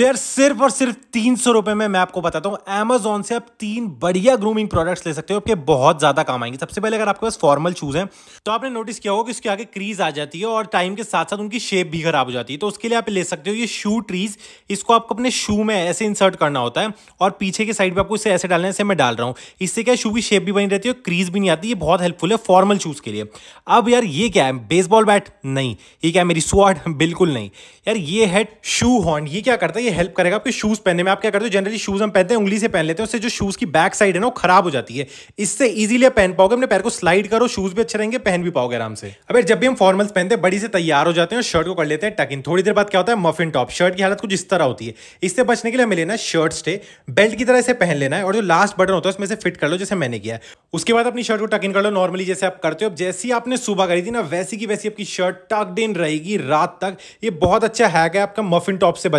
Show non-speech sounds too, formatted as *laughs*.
तो यार सिर्फ और सिर्फ तीन सौ रुपए में मैं आपको बताता हूँ अमेजोन से आप तीन बढ़िया ग्रूमिंग प्रोडक्ट्स ले सकते हो आपके बहुत ज्यादा काम आएंगे सबसे पहले अगर आपके पास फॉर्मल शूज हैं तो आपने नोटिस किया होगा कि उसके आगे क्रीज आ जाती है और टाइम के साथ साथ उनकी शेप भी खराब हो जाती है तो उसके लिए आप ले सकते हो ये शू ट्रीज इसको आपको अपने शू में ऐसे इंसर्ट करना होता है और पीछे के साइड पर आपको इसे ऐसे डालना है ऐसे मैं डाल रहा हूँ इससे क्या शू की शेप भी बनी रहती है और क्रीज भी नहीं आती ये बहुत हेल्पफुल है फॉर्मल शूज के लिए अब यार ये क्या है बेसबॉल बैट नहीं ये क्या मेरी स्वाड *laughs* बिल्कुल नहीं यार ये है शू हॉर्न ये क्या करता है ये हेल्प करेगा आपके शूज़ पहनने में आप क्या करते हो जनरली शूज़ हम पहनते हैं उंगली से पहन लेते हैं उससे जो शूज़ की बैक साइड है ना वो खराब हो जाती है इससे इजीली आप पहन पाओगे अपने पैर को स्लाइड करो शूज़ भी अच्छे रहेंगे पहन भी पाओगे आराम से अब जब भी हम फॉर्मल्स पहनते हैं बड़ी से तैयार हो जाते हैं और शर्ट को कर लेते हैं टकिन थोड़ी देर बाद क्या होता है मफिन टॉप शर्ट की हालत कुछ इस तरह होती है इससे बचने के लिए हमें लेना है शर्ट स्टे बेल्ट की तरह इसे पहन लेना है और जो लास्ट बटन होता है उसमें से फिट कर लो जैसे मैंने किया उसके बाद अपनी शर्ट को टकिन कर लो नॉर्मली जैसे आप करते हो जैसी आपने सुबह करी थी ना वैसी की वैसी आपकी शर्ट टक दिन रहेगी रात तक ये बहुत अच्छा हैक है आपका मफिन टॉप से